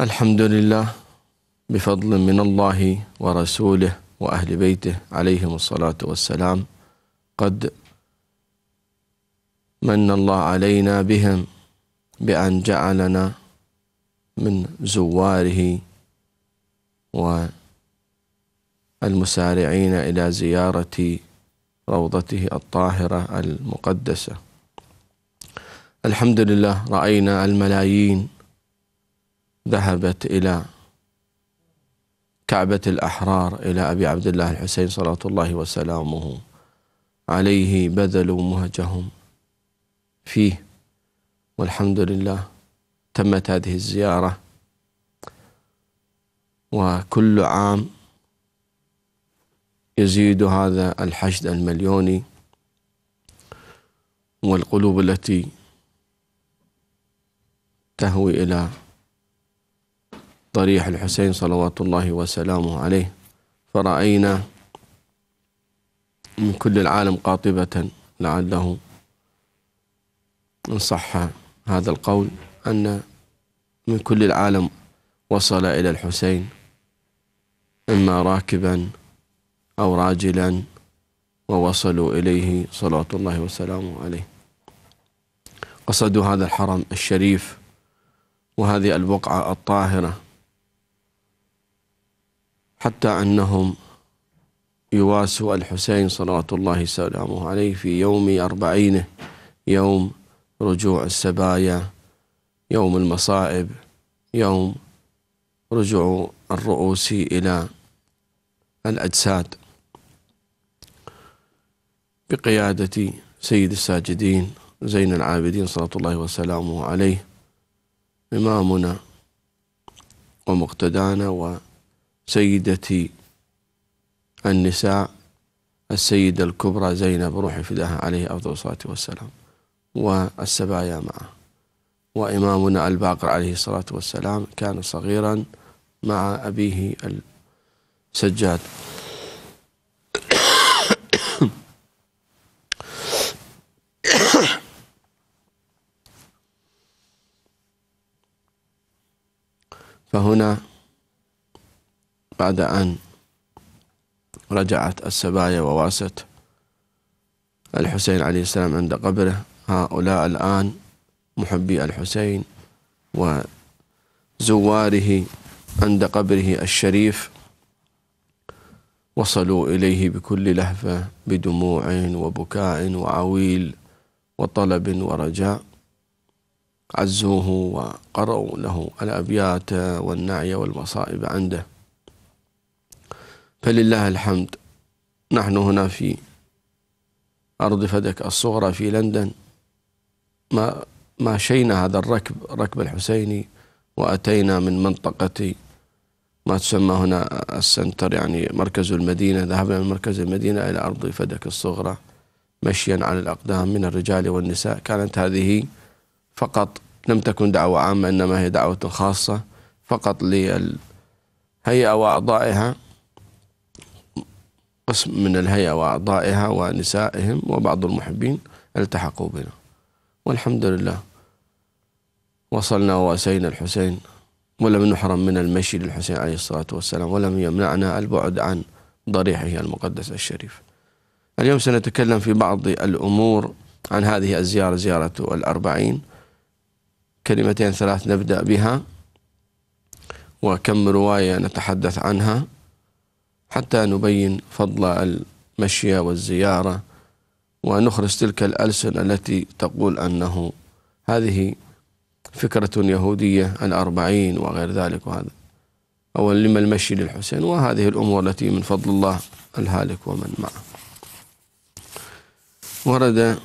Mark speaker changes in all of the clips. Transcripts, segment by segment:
Speaker 1: الحمد لله بفضل من الله ورسوله وأهل بيته عليهم الصلاة والسلام قد من الله علينا بهم بأن جعلنا من زواره والمسارعين إلى زيارة روضته الطاهرة المقدسة الحمد لله رأينا الملايين ذهبت إلى كعبة الأحرار إلى أبي عبد الله الحسين صلاة الله وسلامه عليه بذلوا مهجهم فيه والحمد لله تمت هذه الزيارة وكل عام يزيد هذا الحشد المليوني والقلوب التي تهوي إلى ضريح الحسين صلوات الله وسلامه عليه فرأينا من كل العالم قاطبة لعله إن صح هذا القول أن من كل العالم وصل إلى الحسين إما راكبا أو راجلا ووصلوا إليه صلوات الله وسلامه عليه قصدوا هذا الحرم الشريف وهذه البقعة الطاهرة حتى أنهم يواسوا الحسين صلوات الله سلامه عليه في يوم أربعينه يوم رجوع السبايا يوم المصائب يوم رجوع الرؤوس إلى الأجساد بقيادة سيد الساجدين زين العابدين صلى الله وسلامه عليه إمامنا ومقتدانا سيدتي النساء السيدة الكبرى زينب روح فداها عليه أفضل الصلاة والسلام والسبايا معه وإمامنا الباقر عليه الصلاة والسلام كان صغيرا مع أبيه السجاد فهنا بعد أن رجعت السبايا وواست الحسين عليه السلام عند قبره هؤلاء الآن محبي الحسين وزواره عند قبره الشريف وصلوا إليه بكل لهفة بدموع وبكاء وعويل وطلب ورجاء عزوه وقرأوا له الأبيات والنعي والمصائب عنده فلله الحمد نحن هنا في أرض فدك الصغرى في لندن ما ما شينا هذا الركب ركب الحسيني وأتينا من منطقة ما تسمى هنا السنتر يعني مركز المدينة ذهبنا من مركز المدينة إلى أرض فدك الصغرى مشيا على الأقدام من الرجال والنساء كانت هذه فقط لم تكن دعوة عامة إنما هي دعوة خاصة فقط للهيئة وأعضائها قسم من الهيئة وأعضائها ونسائهم وبعض المحبين التحقوا بنا والحمد لله وصلنا وأسينا الحسين ولم نحرم من المشي للحسين عليه الصلاة والسلام ولم يمنعنا البعد عن ضريحه المقدس الشريف اليوم سنتكلم في بعض الأمور عن هذه الزيارة زيارة الأربعين كلمتين ثلاث نبدأ بها وكم رواية نتحدث عنها حتى نبين فضل المشي والزيارة ونخرج تلك الألسن التي تقول أنه هذه فكرة يهودية الأربعين وغير ذلك وهذا أو لما المشي للحسين وهذه الأمور التي من فضل الله الهالك ومن معه ورد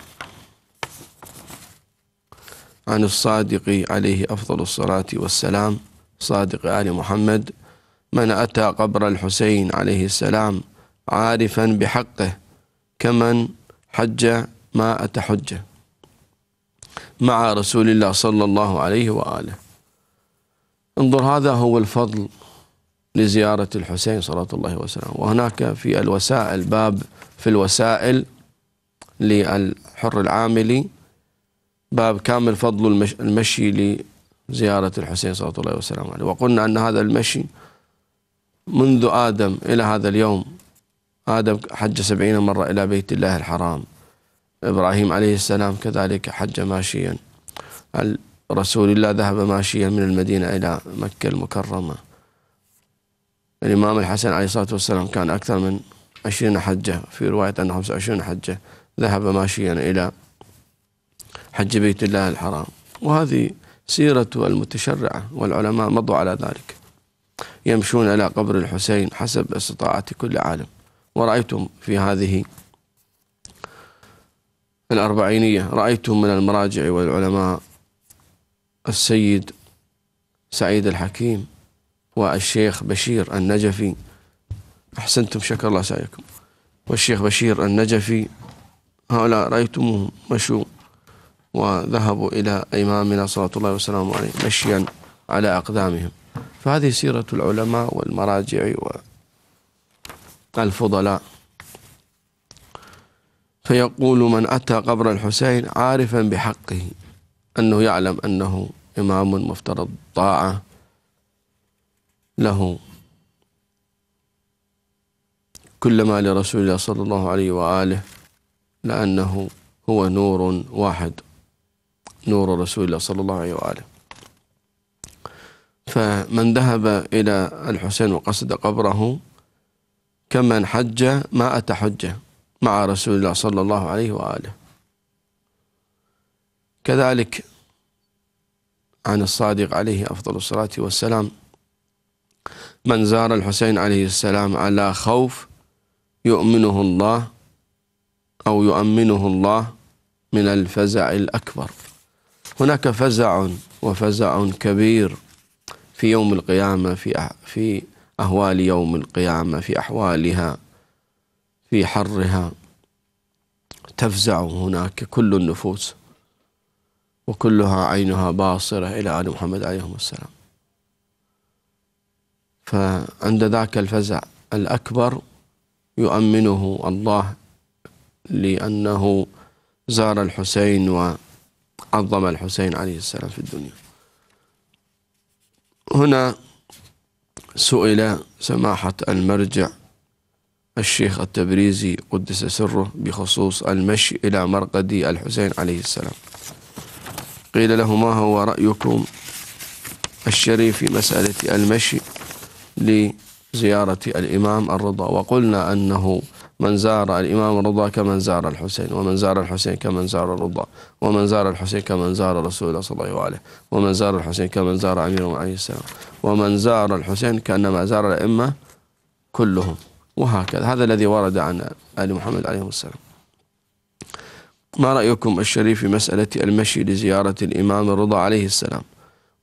Speaker 1: عن الصادق عليه أفضل الصلاة والسلام صادق آل محمد من أتى قبر الحسين عليه السلام عارفا بحقه كمن حج ما أتى حجه مع رسول الله صلى الله عليه وآله انظر هذا هو الفضل لزيارة الحسين صلى الله وسلم وهناك في الوسائل باب في الوسائل للحر العاملي باب كامل فضل المشي لزيارة الحسين صلى الله عليه وسلم وقلنا أن هذا المشي منذ آدم إلى هذا اليوم آدم حج سبعين مرة إلى بيت الله الحرام إبراهيم عليه السلام كذلك حج ماشيا رسول الله ذهب ماشيا من المدينة إلى مكة المكرمة الإمام الحسن عليه الصلاة والسلام كان أكثر من عشرين حجة في رواية أنه خمسة حجة ذهب ماشيا إلى حج بيت الله الحرام وهذه سيرة المتشرعة والعلماء مضوا على ذلك يمشون إلى قبر الحسين حسب استطاعة كل عالم ورأيتم في هذه الأربعينية رأيتم من المراجع والعلماء السيد سعيد الحكيم والشيخ بشير النجفي أحسنتم شكر الله سعيكم والشيخ بشير النجفي هؤلاء رأيتمهم مشوا وذهبوا إلى إمامنا صلى الله عليه وسلم مشيا على أقدامهم فهذه سيرة العلماء والمراجع والفضلاء فيقول من أتى قبر الحسين عارفا بحقه أنه يعلم أنه إمام مفترض طاعة له كلما لرسول الله صلى الله عليه وآله لأنه هو نور واحد نور رسول الله صلى الله عليه وآله فمن ذهب إلى الحسين وقصد قبره كمن حج ما أتى حجة مع رسول الله صلى الله عليه وآله كذلك عن الصادق عليه أفضل الصلاة والسلام من زار الحسين عليه السلام على خوف يؤمنه الله أو يؤمنه الله من الفزع الأكبر هناك فزع وفزع كبير في يوم القيامة في في أهوال يوم القيامة في أحوالها في حرها تفزع هناك كل النفوس وكلها عينها باصرة إلى آل محمد عليهم السلام فعند ذاك الفزع الأكبر يؤمنه الله لأنه زار الحسين وعظم الحسين عليه السلام في الدنيا هنا سئل سماحة المرجع الشيخ التبريزي قدس سره بخصوص المشي إلى مرقد الحسين عليه السلام قيل له ما هو رأيكم الشريف في مسألة المشي لزيارة الإمام الرضا وقلنا أنه من زار الإمام الرضا كمن زار الحسين ومن زار الحسين كمن زار الرضا ومن زار الحسين كمن زار رسول الله صلى الله عليه وآله ومن زار الحسين كمن زار أمير عليه السلام ومن زار الحسين كأنما زار الأئمة كلهم وهكذا هذا الذي ورد عن آل محمد عليه السلام ما رأيكم الشريف في مسألة المشي لزيارة الإمام الرضا عليه السلام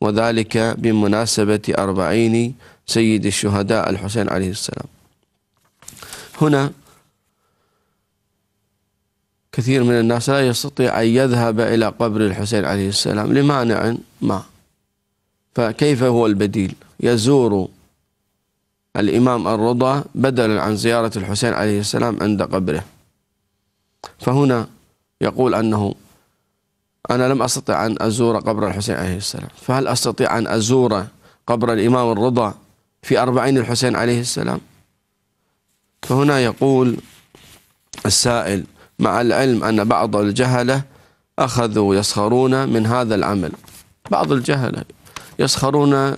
Speaker 1: وذلك بمناسبة أربعين سيد الشهداء الحسين عليه السلام هنا كثير من الناس لا يستطيع أن يذهب إلى قبر الحسين عليه السلام لمانع ما فكيف هو البديل يزور الإمام الرضا بدلا عن زيارة الحسين عليه السلام عند قبره فهنا يقول أنه أنا لم أستطع أن أزور قبر الحسين عليه السلام فهل أستطيع أن أزور قبر الإمام الرضا في أربعين الحسين عليه السلام فهنا يقول السائل مع العلم أن بعض الجهلة أخذوا يسخرون من هذا العمل بعض الجهلة يسخرون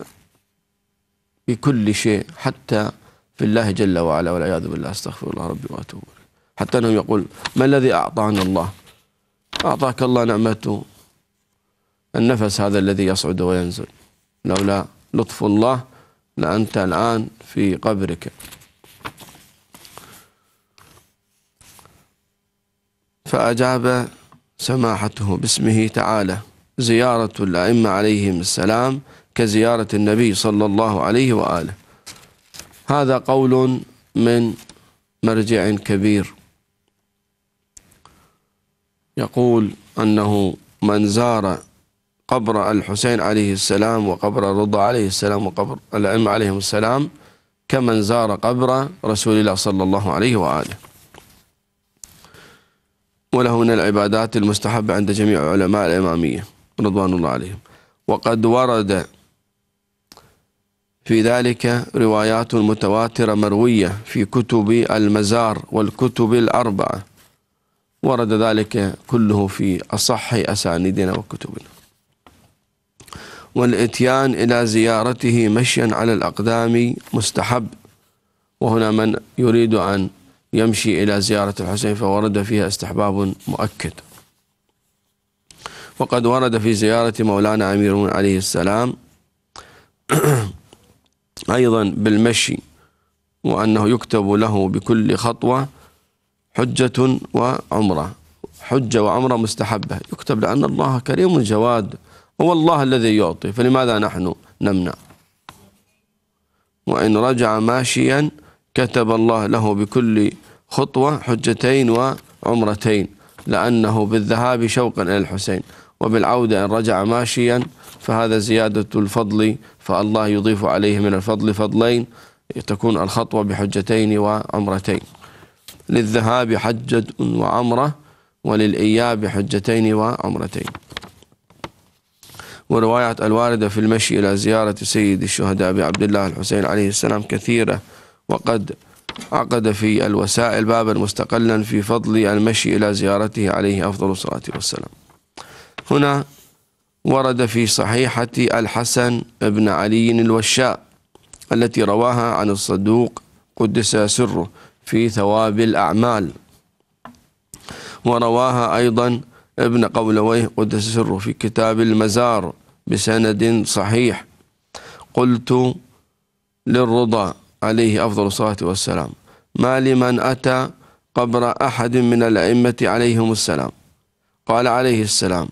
Speaker 1: بكل شيء حتى في الله جل وعلا والعياذ بالله استغفر الله ربي واتوب حتى انهم يقول ما الذي اعطانا الله؟ اعطاك الله نعمته النفس هذا الذي يصعد وينزل لولا لطف الله لانت الان في قبرك فأجاب سماحته باسمه تعالى زيارة الأئمة عليهم السلام كزيارة النبي صلى الله عليه وآله هذا قول من مرجع كبير يقول أنه من زار قبر الحسين عليه السلام وقبر الرضا عليه السلام وقبر الأئمة عليهم السلام كمن زار قبر رسول الله صلى الله عليه وآله وله من العبادات المستحبة عند جميع علماء الإمامية رضوان الله عليهم وقد ورد في ذلك روايات متواترة مروية في كتب المزار والكتب الأربعة ورد ذلك كله في أصح أساندنا وكتبنا والإتيان إلى زيارته مشيا على الأقدام مستحب وهنا من يريد أن يمشي إلى زيارة الحسين فورد فيها استحباب مؤكد وقد ورد في زيارة مولانا أمير عليه السلام أيضا بالمشي وأنه يكتب له بكل خطوة حجة وعمرة حجة وعمرة مستحبة يكتب لأن الله كريم جواد هو الله الذي يعطي فلماذا نحن نمنع وإن رجع ماشيا كتب الله له بكل خطوة حجتين وعمرتين لأنه بالذهاب شوقا إلى الحسين وبالعودة إن رجع ماشيا فهذا زيادة الفضل فالله يضيف عليه من الفضل فضلين تكون الخطوة بحجتين وعمرتين للذهاب حجة وعمرة وللإياب حجتين وعمرتين ورواية الواردة في المشي إلى زيارة سيد الشهداء أبي عبد الله الحسين عليه السلام كثيرة وقد عقد في الوسائل بابا مستقلا في فضل المشي إلى زيارته عليه أفضل الصلاة والسلام هنا ورد في صحيحة الحسن بن علي الوشاء التي رواها عن الصدوق قدس سره في ثواب الأعمال ورواها أيضا ابن قولويه قدس سره في كتاب المزار بسند صحيح قلت للرضا عليه أفضل الصلاة والسلام ما لمن أتى قبر أحد من الأئمة عليهم السلام قال عليه السلام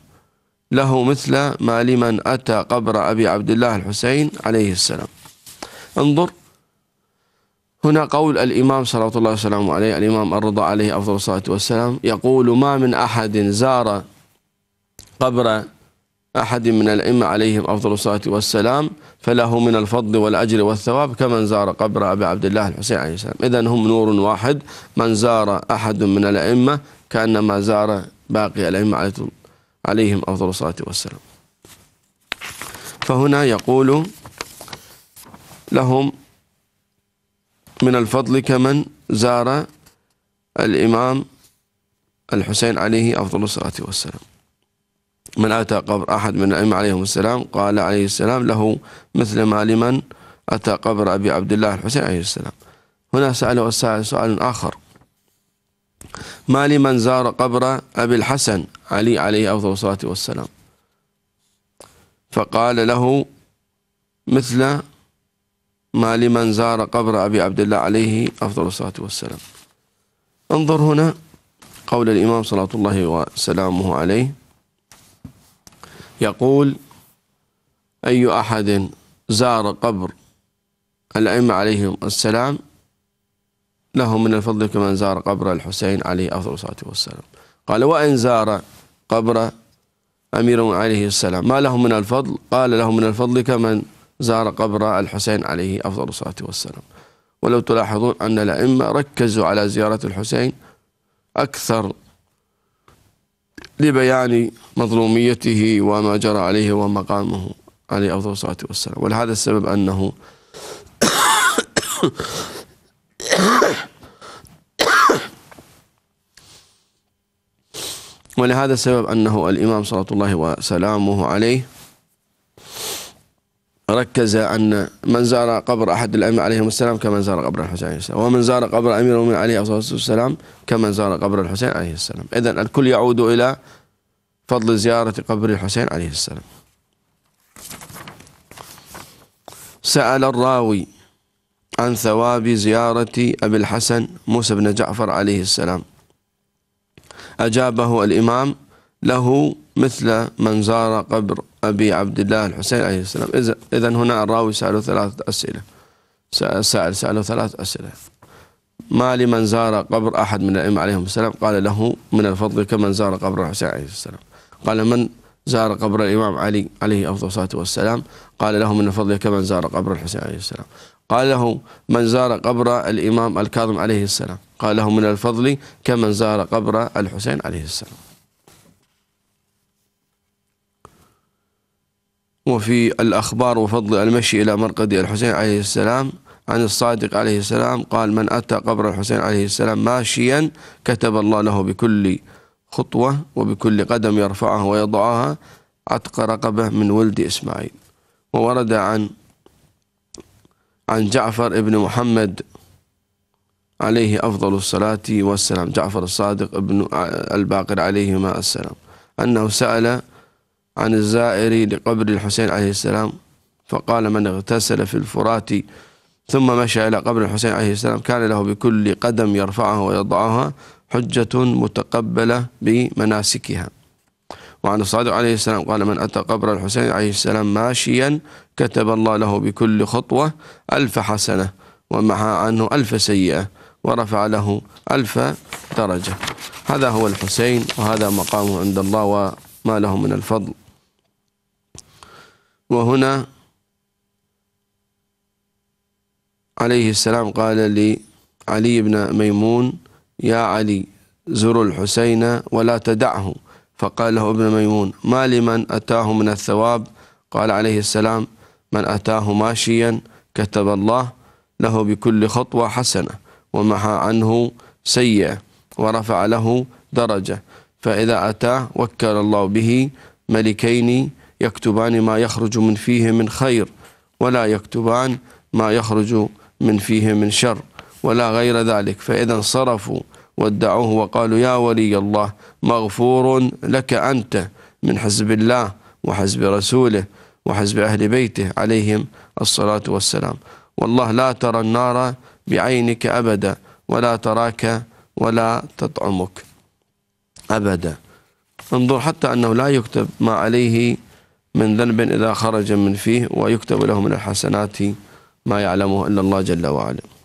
Speaker 1: له مثل ما لمن أتى قبر أبي عبد الله الحسين عليه السلام انظر هنا قول الإمام صلى الله وسلامه عليه الإمام الرضا عليه أفضل الصلاة والسلام يقول ما من أحد زار قبر أحد من الأئمة عليهم أفضل الصلاة والسلام فله من الفضل والأجر والثواب كمن زار قبر أبي عبد الله الحسين عليه السلام إذا هم نور واحد من زار أحد من الأئمة كأنما زار باقي الأئمة عليهم أفضل الصلاة والسلام فهنا يقول لهم من الفضل كمن زار الإمام الحسين عليه أفضل الصلاة والسلام من أتى قبر أحد من الأئمة عليهم السلام قال عليه السلام له مثل ما لمن أتى قبر أبي عبد الله الحسين عليه السلام هنا سأله السائل سؤال آخر ما لمن زار قبر أبي الحسن علي عليه أفضل الصلاة والسلام فقال له مثل ما لمن زار قبر أبي عبد الله عليه أفضل الصلاة والسلام انظر هنا قول الإمام صلى الله وسلامه عليه يقول أي أحد زار قبر الأئمة عليهم السلام له من الفضل كمن زار قبر الحسين عليه أفضل الصلاة والسلام قال وإن زار قبر أمير عليه السلام ما له من الفضل قال له من الفضل كمن زار قبر الحسين عليه أفضل الصلاة والسلام ولو تلاحظون أن الأئمة ركزوا على زيارة الحسين أكثر لبيان مظلوميته وما جرى عليه ومقامه عليه أفضل الصلاة والسلام ولهذا السبب أنه ولهذا السبب أنه الإمام صلى الله وسلامه عليه ركز أن من زار قبر أحد الأئمة عليهم السلام كمن زار قبر الحسين عليه السلام ومن زار قبر أمير المؤمنين عليه الصلاة والسلام كمن زار قبر الحسين عليه السلام إذا الكل يعود إلى فضل زيارة قبر الحسين عليه السلام سأل الراوي عن ثواب زيارة أبي الحسن موسى بن جعفر عليه السلام أجابه الإمام له مثل من زار قبر أبي عبد الله الحسين عليه السلام إذا إذا هنا الراوي سأله ثلاثة أسئلة سأل سأله ثلاثة أسئلة ما لمن زار قبر أحد من الأئمة عليهم السلام قال له من الفضل كمن زار قبر الحسين عليه السلام قال من زار قبر الإمام علي عليه أفضل الصلاة والسلام قال له من الفضل كمن زار قبر الحسين عليه السلام قال له من زار قبر الإمام الكاظم عليه السلام قال له من الفضل كمن زار قبر الحسين عليه السلام وفي الأخبار وفضل المشي إلى مرقد الحسين عليه السلام عن الصادق عليه السلام قال من أتى قبر الحسين عليه السلام ماشيا كتب الله له بكل خطوة وبكل قدم يرفعه ويضعها عتق رقبة من ولد إسماعيل وورد عن عن جعفر ابن محمد عليه أفضل الصلاة والسلام جعفر الصادق ابن الباقر عليهما السلام أنه سأل عن الزائر لقبر الحسين عليه السلام فقال من اغتسل في الفرات ثم مشى إلى قبر الحسين عليه السلام كان له بكل قدم يرفعها ويضعها حجة متقبلة بمناسكها وعن الصادق عليه السلام قال من أتى قبر الحسين عليه السلام ماشيا كتب الله له بكل خطوة ألف حسنة ومحى عنه ألف سيئة ورفع له ألف درجة هذا هو الحسين وهذا مقامه عند الله وما له من الفضل وهنا عليه السلام قال لعلي بن ميمون يا علي زر الحسين ولا تدعه فقال له ابن ميمون ما لمن أتاه من الثواب قال عليه السلام من أتاه ماشيا كتب الله له بكل خطوة حسنة ومحى عنه سيئة ورفع له درجة فإذا أتاه وكل الله به ملكين يكتبان ما يخرج من فيه من خير ولا يكتبان ما يخرج من فيه من شر ولا غير ذلك فإذا انصرفوا ودعوه وقالوا يا ولي الله مغفور لك أنت من حزب الله وحزب رسوله وحزب أهل بيته عليهم الصلاة والسلام والله لا ترى النار بعينك أبدا ولا تراك ولا تطعمك أبدا انظر حتى أنه لا يكتب ما عليه من ذنب إذا خرج من فيه ويكتب له من الحسنات ما يعلمه إلا الله جل وعلا